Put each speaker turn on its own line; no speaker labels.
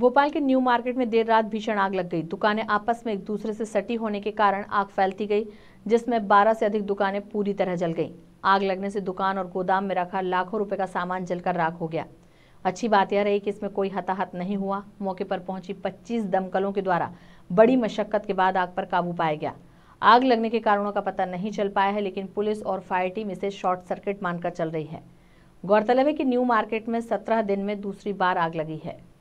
भोपाल के new market में देर रात भीषण आग लग गई दुकानें आपस में एक दूसरे से सटी होने के कारण आग फैलती गई जिसमें 12 से अधिक दुकानें पूरी तरह जल गईं आग लगने से दुकान और गोदाम में रखा लाखों रुपए का सामान जलकर राख हो गया अच्छी बात यह रही कि इसमें कोई हताहत नहीं हुआ मौके पर पहुंची पच्चीस दमकलों के द्वारा बड़ी मशक्कत के बाद आग पर काबू पाया गया आग लगने के कारणों का पता नहीं चल पाया है लेकिन पुलिस और फायर टीम इसे शॉर्ट सर्किट मानकर चल रही है गौरतलब है कि न्यू मार्केट में सत्रह दिन में दूसरी बार आग लगी है